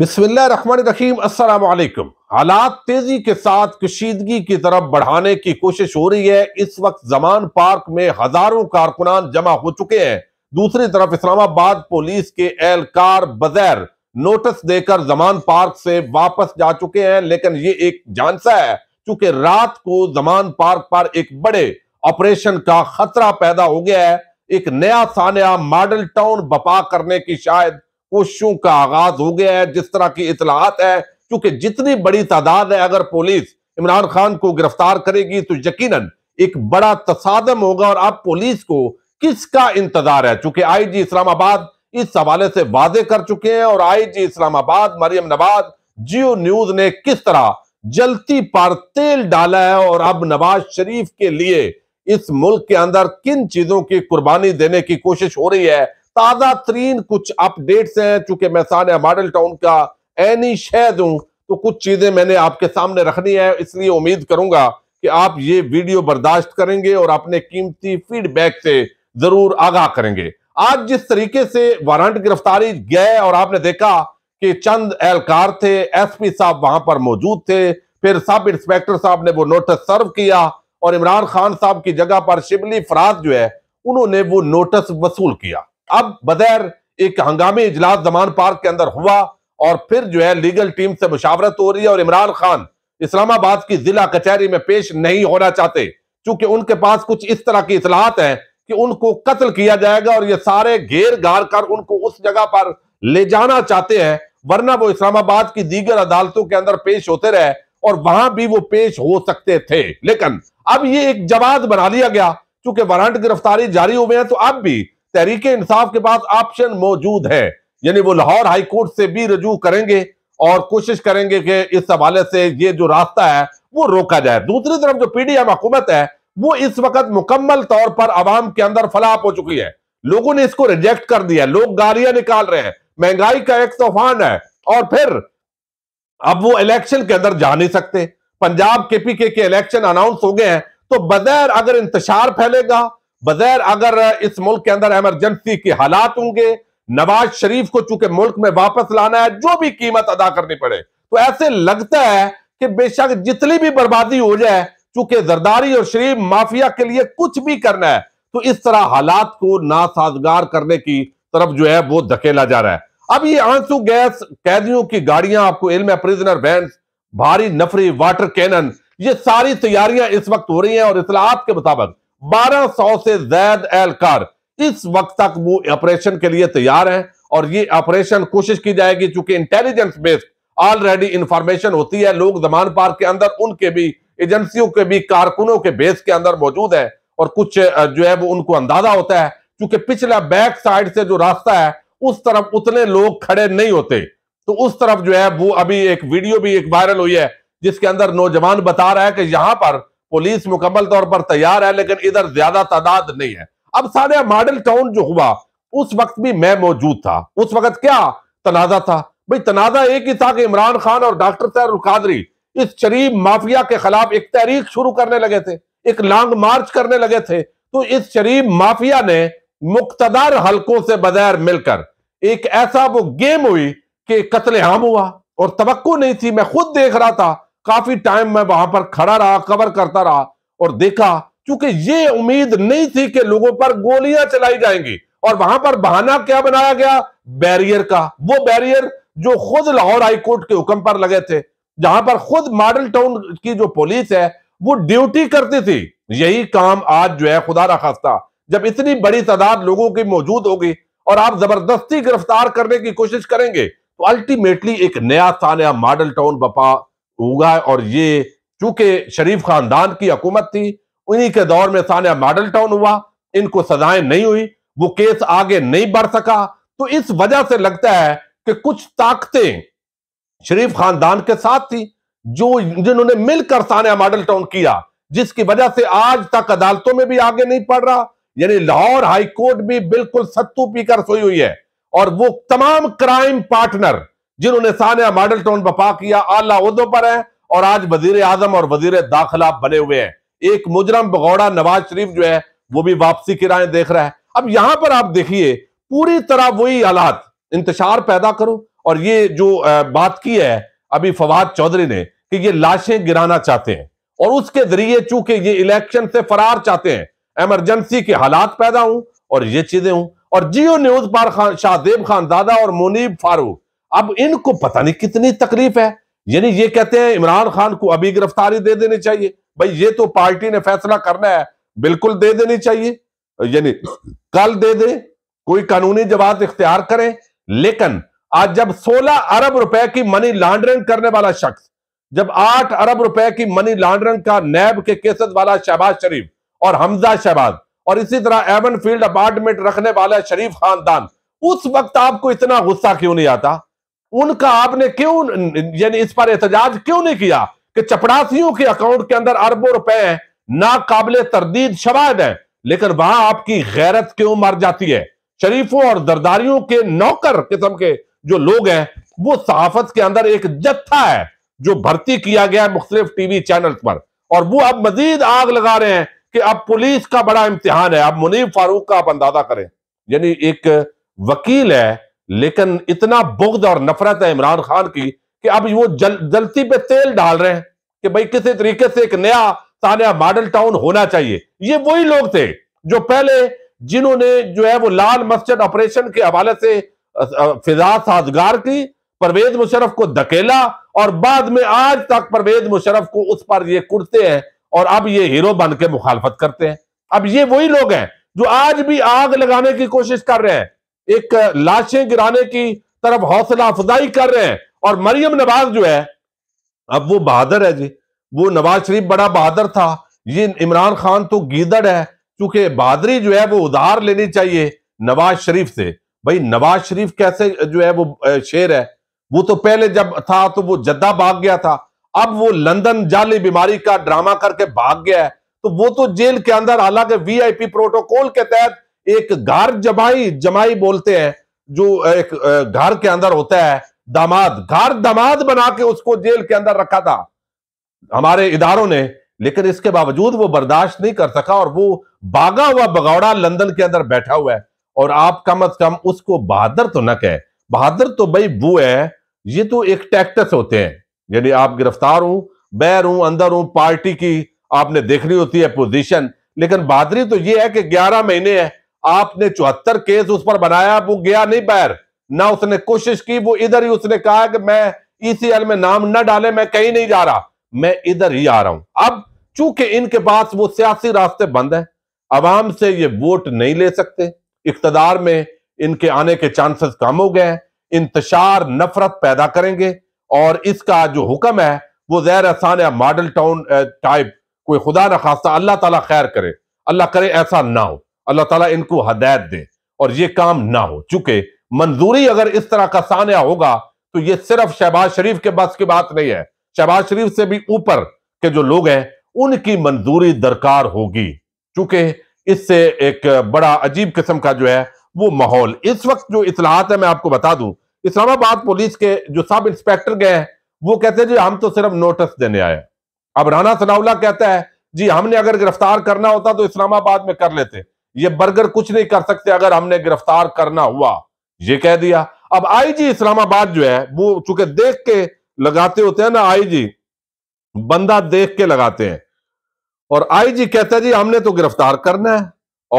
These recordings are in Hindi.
बिस्मिल्लाम असलकम हालात तेजी के साथ कशीदगी की तरफ बढ़ाने की कोशिश हो रही है इस वक्त जमान पार्क में हजारों कारकुनान जमा हो चुके हैं दूसरी तरफ इस्लामाबाद पुलिस के एहलकार बजैर नोटिस देकर जमान पार्क से वापस जा चुके हैं लेकिन ये एक जानसा है क्योंकि रात को जमान पार्क पर एक बड़े ऑपरेशन का खतरा पैदा हो गया है एक नया सान्या मॉडल टाउन बपा करने की शायद कोशिशों का आगाज हो गया है जिस तरह की इतलाहत है क्योंकि जितनी बड़ी तादाद है अगर पुलिस इमरान खान को गिरफ्तार करेगी तो यकीन एक बड़ा तसादम होगा और अब पुलिस को किसका इंतजार है चूंकि आई जी इस्लामाबाद इस हवाले से वादे कर चुके हैं और I G Islamabad Maryam Nawaz Geo news ने किस तरह जलती पर तेल डाला है और अब नवाज शरीफ के लिए इस मुल्क के अंदर किन चीजों की कुर्बानी देने की कोशिश हो रही है ताज़ा तरीन कुछ अपडेट्स हैं चूंकि मैं सान्या मॉडल टाउन का एनी शहद हूं तो कुछ चीज़ें मैंने आपके सामने रखनी है इसलिए उम्मीद करूंगा कि आप ये वीडियो बर्दाश्त करेंगे और अपने कीमती फीडबैक से ज़रूर आगाह करेंगे आज जिस तरीके से वारंट गिरफ्तारी गए और आपने देखा कि चंद एहलकार थे एसपी साहब वहां पर मौजूद थे फिर सब इंस्पेक्टर साहब ने वो नोटिस सर्व किया और इमरान खान साहब की जगह पर शिबली फराज जो है उन्होंने वो नोटिस वसूल किया अब बदैर एक हंगामी इजलास दमान पार्क के अंदर हुआ और फिर जो है लीगल टीम से मुशावरत हो रही है और इमरान खान इस्लामाबाद की जिला कचहरी में पेश नहीं होना चाहते क्योंकि उनके पास कुछ इस तरह की इतलाहत है कि उनको कत्ल किया जाएगा और ये सारे घेर घार कर उनको उस जगह पर ले जाना चाहते हैं वरना वो इस्लामाबाद की दीगर अदालतों के अंदर पेश होते रहे और वहां भी वो पेश हो सकते थे लेकिन अब ये एक जवाब बना लिया गया क्योंकि वारंट गिरफ्तारी जारी हुए हैं तो अब भी तहरीक इंसाफ के पास ऑप्शन मौजूद है यानी वो लाहौर हाई कोर्ट से भी रजू करेंगे और कोशिश करेंगे कि इस हवाले से ये जो रास्ता है वो रोका जाए दूसरी तरफ जो पीडीएम हुकूमत है वो इस वक्त मुकम्मल तौर पर आवाम के अंदर फलाप हो चुकी है लोगों ने इसको रिजेक्ट कर दिया लोग गालियां निकाल रहे हैं महंगाई का एक तूफान है और फिर अब वो इलेक्शन के अंदर जा नहीं सकते पंजाब के पीके के इलेक्शन अनाउंस हो गए हैं तो बगैर अगर इंतजार फैलेगा बगैर अगर इस मुल्क के अंदर एमरजेंसी के हालात होंगे नवाज शरीफ को चूंकि मुल्क में वापस लाना है जो भी कीमत अदा करनी पड़े तो ऐसे लगता है कि बेशक जितनी भी बर्बादी हो जाए चूंकि जरदारी और शरीफ माफिया के लिए कुछ भी करना है तो इस तरह हालात को नासाजगार करने की तरफ जो है वो धकेला जा रहा है अब ये आंसू गैस कैदियों की गाड़ियां आपको इल्म प्रिजनर वैन भारी नफरी वाटर कैनन ये सारी तैयारियां इस वक्त हो रही हैं और इतलात के मुताबिक 1200 से जैद एहलकार इस वक्त तक वो ऑपरेशन के लिए तैयार हैं और ये ऑपरेशन कोशिश की जाएगी चूंकि इंटेलिजेंस बेस्ड ऑलरेडी इंफॉर्मेशन होती है लोग जमान पार के अंदर उनके भी एजेंसियों के भी कारकुनों के बेस के अंदर मौजूद है और कुछ जो है वो उनको अंदाजा होता है क्योंकि पिछला बैक साइड से जो रास्ता है उस तरफ उतने लोग खड़े नहीं होते तो उस तरफ जो है वो अभी एक वीडियो भी एक वायरल हुई है जिसके अंदर नौजवान बता रहा है कि यहां पर पुलिस मुकम्मल तौर पर तैयार है लेकिन इधर ज्यादा तादाद नहीं है अब सारे मॉडल टाउन जो हुआ उस वक्त भी मैं मौजूद था उस वक्त क्या तनाजा था भाई तनाजा एक ही था कि इमरान खान और डॉक्टर सैरुल कादरी इस शरीफ माफिया के खिलाफ एक तहरीक शुरू करने लगे थे एक लॉन्ग मार्च करने लगे थे तो इस शरीफ माफिया ने मुख्तदार हलकों से बगैर मिलकर एक ऐसा वो गेम हुई कि कत्लेआम हुआ और तवक्को नहीं थी मैं खुद देख रहा था काफी टाइम मैं वहां पर खड़ा रहा कवर करता रहा और देखा क्योंकि ये उम्मीद नहीं थी कि लोगों पर गोलियां चलाई जाएंगी और वहां पर बहाना क्या बनाया गया बैरियर का वो बैरियर जो खुद लाहौर हाईकोर्ट के हुक्म पर लगे थे जहां पर खुद मॉडल टाउन की जो पुलिस है वो ड्यूटी करती थी यही काम आज जो है खुदा रखास्ता जब इतनी बड़ी तादाद लोगों की मौजूद होगी और आप जबरदस्ती गिरफ्तार करने की कोशिश करेंगे तो अल्टीमेटली एक नया नया मॉडल टाउन बपा होगा और ये चूंकि शरीफ खानदान की हकूमत थी उन्हीं के दौर में सानिया मॉडल टाउन हुआ इनको सजाएं नहीं हुई वो केस आगे नहीं बढ़ सका तो इस वजह से लगता है कि कुछ ताकतें शरीफ खानदान के साथ थी जो जिन्होंने मिलकर सानिया मॉडल टाउन किया जिसकी वजह से आज तक अदालतों में भी आगे नहीं पड़ रहा यानी लाहौर हाईकोर्ट भी बिल्कुल सत्तू पीकर सोई हुई है और वो तमाम क्राइम पार्टनर जिन्होंने सानिया मॉडल टाउन बपा किया आला उदों पर है और आज वजीर आजम और वजीर दाखिला बने हुए हैं एक मुजरम भगौड़ा नवाज शरीफ जो है वो भी वापसी की राय देख रहा है अब यहां पर आप देखिए पूरी तरह वही हालात इंतजार पैदा करो और ये जो बात की है अभी फवाद चौधरी ने कि ये लाशें गिराना चाहते हैं और उसके जरिए चूंकि ये इलेक्शन से फरार चाहते हैं एमरजेंसी के हालात पैदा हूं और ये चीजें हूं और जियो न्यूज पर खान शाहदेब और मुनीब फारूक अब इनको पता नहीं कितनी तकलीफ है यानी ये कहते हैं इमरान खान को अभी गिरफ्तारी दे देनी चाहिए भाई ये तो पार्टी ने फैसला करना है बिल्कुल दे देनी चाहिए यानी कल दे दे कोई कानूनी जवाब इख्तियार करें लेकिन आज जब 16 अरब रुपए की मनी लॉन्ड्रिंग करने वाला शख्स जब 8 अरब रुपए की मनी लॉन्ड्रिंग का नैब के केसेस वाला शहबाज शरीफ और हमजा शहबाज और इसी तरह एवन फील्ड अपार्टमेंट रखने वाला शरीफ खानदान उस वक्त आपको इतना गुस्सा क्यों नहीं आता उनका आपने क्यों यानी इस पर एहतजाज क्यों नहीं किया कि चपड़ासियों के अकाउंट के अंदर अरबों रुपए नाकाबले तरदीद शवाद है लेकिन वहां आपकी गैरत क्यों मर जाती है शरीफों और दरदारियों के नौकर किस्म के जो लोग हैं वो सहाफत के अंदर एक जत्था है जो भर्ती किया गया है मुख्तलिफ टीवी चैनल पर और वो अब मजीद आग लगा रहे हैं कि अब पुलिस का बड़ा इम्तिहान है अब मुनीब फारूक का आप अंदाजा करें यानी एक वकील है लेकिन इतना बुग्द और नफरत है इमरान खान की कि अब वो जल, जलती पे तेल डाल रहे हैं कि भाई किसी तरीके से एक नया तानिया मॉडल टाउन होना चाहिए ये वही लोग थे जो पहले जिन्होंने जो है वो लाल मस्जिद ऑपरेशन के हवाले से फिजा साजगार की परवेज मुशरफ को धकेला और बाद में आज तक परवेज मुशरफ को उस पर ये कुर्ते हैं और अब ये हीरो बन के मुखालफत करते हैं अब ये वही लोग हैं जो आज भी आग लगाने की कोशिश कर रहे हैं एक लाशें गिराने की तरफ हौसला अफजाई कर रहे हैं और मरियम नवाज जो है अब वो बहादुर है जी वो नवाज शरीफ बड़ा बहादुर था ये इमरान खान तो गीदड़ है क्योंकि बहादरी जो है वो उधार लेनी चाहिए नवाज शरीफ से भाई नवाज शरीफ कैसे जो है वो शेर है वो तो पहले जब था तो वो जद्दा भाग गया था अब वो लंदन जाली बीमारी का ड्रामा करके भाग गया है तो वो तो जेल के अंदर हालांकि वीआईपी प्रोटोकॉल के तहत एक घर जमाई जमाई बोलते हैं जो एक घर के अंदर होता है दामाद घर दामाद बना के उसको जेल के अंदर रखा था हमारे इदारों ने लेकिन इसके बावजूद वो बर्दाश्त नहीं कर सका और वो बागा हुआ बगौड़ा लंदन के अंदर बैठा हुआ है और आप कम अज कम उसको बहादुर तो न कहे बहादुर तो भाई वो है ये तो एक टैक्टस होते हैं यानी आप गिरफ्तार हूं बैर हूं अंदर हूं पार्टी की आपने देखनी होती है पोजीशन लेकिन बहादुरी तो ये है कि ग्यारह महीने है आपने चौहत्तर केस उस पर बनाया वो गया नहीं पैर ना उसने कोशिश की वो इधर ही उसने कहा कि मैं ईसीएल e में नाम न डाले मैं कहीं नहीं जा रहा मैं इधर ही आ रहा हूं अब चूंकि इनके पास वो सियासी रास्ते बंद है आवाम से ये वोट नहीं ले सकते इकतदार में इनके आने के चांसेस कम हो गए हैं इंतशार नफरत पैदा करेंगे और इसका जो हुक्म है वो जैर आसान या मॉडल टाउन टाइप कोई खुदा न खास्ता अल्लाह ताला खैर करे अल्लाह करे ऐसा ना हो अल्लाह ताला इनको हदायत दे और ये काम ना हो चूंकि मंजूरी अगर इस तरह का सान्या होगा तो ये सिर्फ शहबाज शरीफ के बस की बात नहीं है शहबाज शरीफ से भी ऊपर के जो लोग हैं उनकी मंजूरी दरकार होगी चूंकि इससे एक बड़ा अजीब किस्म का जो है वो माहौल इस वक्त जो इतलाहत है मैं आपको बता दूं इस्लामाबाद पुलिस के जो सब इंस्पेक्टर गए हैं वो कहते हैं जी हम तो सिर्फ नोटिस देने आए अब राना सनाउल्ला कहता है जी हमने अगर गिरफ्तार करना होता तो इस्लामाबाद में कर लेते ये बर्गर कुछ नहीं कर सकते अगर हमने गिरफ्तार करना हुआ ये कह दिया अब आईजी इस्लामाबाद जो है वो चूंकि देख के लगाते होते हैं ना आईजी बंदा देख के लगाते हैं और आईजी कहता है जी हमने तो गिरफ्तार करना है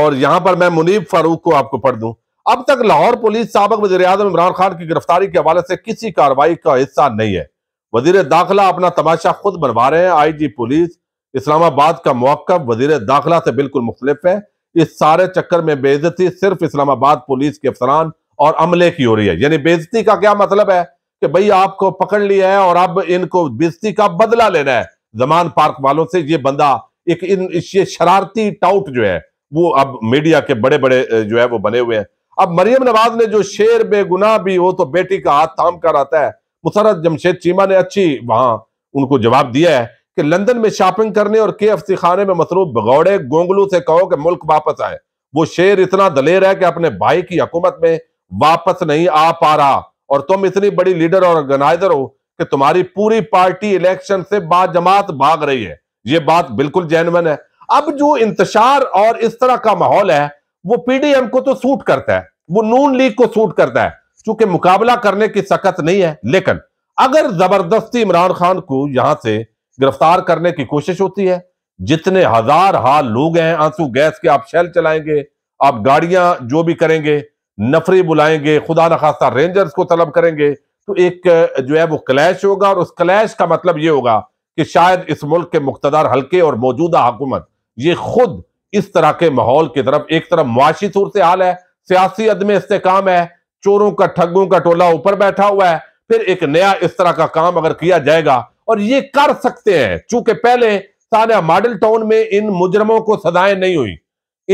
और यहां पर मैं मुनीब फारूक को आपको पढ़ दूं अब तक लाहौर पुलिस सबक वजीर आजम इमरान खान की गिरफ्तारी के हवाले से किसी कार्रवाई का हिस्सा नहीं है वजीर दाखिला अपना तमाशा खुद बनवा रहे हैं आई जी पुलिस इस्लामाबाद का मौका वजीर दाखिला से बिल्कुल मुख्तलिफ है इस सारे चक्कर में बेजती सिर्फ इस्लामाबाद पुलिस के अफसरान और अमले की हो रही है यानी बेजती का क्या मतलब है कि भाई आपको पकड़ लिया है और अब इनको बेजती का बदला लेना है जमान पार्क वालों से ये बंदा एक इन ये शरारती टाउट जो है वो अब मीडिया के बड़े बड़े जो है वो बने हुए हैं अब मरियम नवाज ने जो शेर बेगुनाह भी हो तो बेटी का हाथ थाम कर आता है मुसरत जमशेद चीमा ने अच्छी वहां उनको जवाब दिया है कि लंदन में शॉपिंग करने और के खाने में मसरूफ भगौड़े गोंगलू से कहो कि मुल्क वापस आए वो शेर इतना दलेर है कि अपने भाई की हकूमत में वापस नहीं आ पा रहा और तुम इतनी बड़ी लीडर और ऑर्गेनाइजर हो कि तुम्हारी पूरी पार्टी इलेक्शन से बाजमात भाग रही है ये बात बिल्कुल जैनवन है अब जो इंतजार और इस तरह का माहौल है वो पीडीएम को तो सूट करता है वो नून लीग को सूट करता है चूंकि मुकाबला करने की सकत नहीं है लेकिन अगर जबरदस्ती इमरान खान को यहां से गिरफ्तार करने की कोशिश होती है जितने हजार हाल लोग हैं आंसू गैस के आप शैल चलाएंगे आप गाड़ियां जो भी करेंगे नफरी बुलाएंगे खुदा न खास्ता रेंजर्स को तलब करेंगे तो एक जो है वो क्लैश होगा और उस क्लैश का मतलब ये होगा कि शायद इस मुल्क के मुख्तदार हल्के और मौजूदा हुकूमत ये खुद इस तरह के माहौल की तरफ एक तरफ मुआशी सूरत हाल है सियासी अदम इसकाम है चोरों का ठगों का टोला ऊपर बैठा हुआ है फिर एक नया इस तरह का काम अगर किया जाएगा और ये कर सकते हैं चूंकि पहले सारा मॉडल टाउन में इन मुजरमों को सजाएं नहीं हुई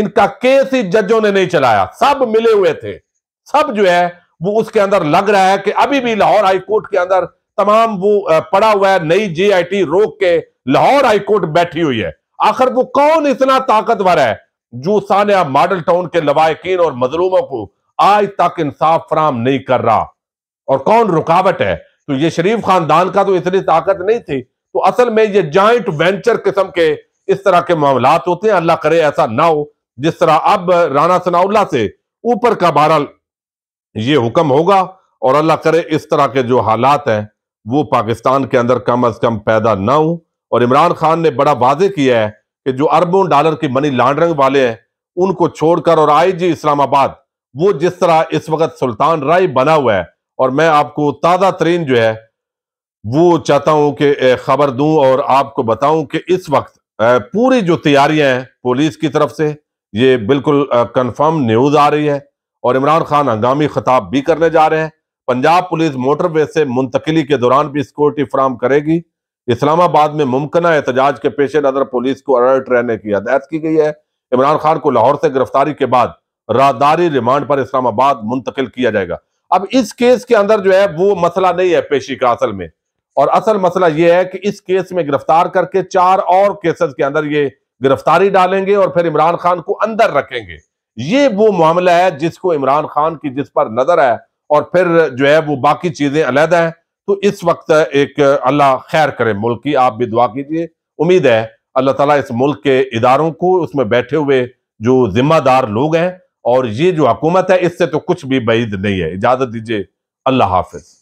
इनका केस ही जजों ने नहीं चलाया सब मिले हुए थे सब जो है वो उसके अंदर लग रहा है कि अभी भी लाहौर हाईकोर्ट के अंदर तमाम वो पड़ा हुआ है नई जीआईटी रोक के लाहौर हाईकोर्ट बैठी हुई है आखिर वो कौन इतना ताकतवर है जो सानिया मॉडल टाउन के लवाकिन और मजलूमों को आज तक इंसाफ फराम नहीं कर रहा और कौन रुकावट है तो ये शरीफ खानदान का तो इतनी ताकत नहीं थी तो असल में ये जॉइंट वेंचर किस्म के इस तरह के मामला होते हैं अल्लाह करे ऐसा ना हो जिस तरह अब राना सनाउल्ला से ऊपर का बहरल ये हुक्म होगा और अल्लाह करे इस तरह के जो हालात हैं वो पाकिस्तान के अंदर कम अज कम पैदा ना हो और इमरान खान ने बड़ा वाजे किया है कि जो अरबों डॉलर की मनी लॉन्ड्रिंग वाले हैं उनको छोड़कर और आई जी इस्लामाबाद वो जिस तरह इस वक्त सुल्तान राय बना हुआ है और मैं आपको ताज़ा तरीन जो है वो चाहता हूं कि खबर दूं और आपको बताऊं कि इस वक्त पूरी जो तैयारियां हैं पुलिस की तरफ से ये बिल्कुल कंफर्म न्यूज आ रही है और इमरान खान हंगामी खिताब भी करने जा रहे हैं पंजाब पुलिस मोटरवे से मुंतकली के दौरान भी सिक्योरिटी फ्राहम करेगी इस्लामाबाद में मुमकिन एहतजाज के पेश नज़र पुलिस को अलर्ट रहने की हदायत की गई है इमरान खान को लाहौर से गिरफ्तारी के बाद राहदारी रिमांड पर इस्लामाबाद मुंतकिल किया जाएगा अब इस केस के अंदर जो है वो मसला नहीं है पेशी का असल में और असल मसला ये है कि इस केस में गिरफ्तार करके चार और केसेस के अंदर ये गिरफ्तारी डालेंगे और फिर इमरान खान को अंदर रखेंगे ये वो मामला है जिसको इमरान खान की जिस पर नजर है और फिर जो है वो बाकी चीजें अलहद है तो इस वक्त एक अल्लाह खैर करे मुल्क की आप भी दुआ कीजिए उम्मीद है अल्लाह तला इस मुल्क के इदारों को उसमें बैठे हुए जो जिम्मेदार लोग हैं और ये जो हुकूमत है इससे तो कुछ भी बैद नहीं है इजाज़त दीजिए अल्लाह हाफिज़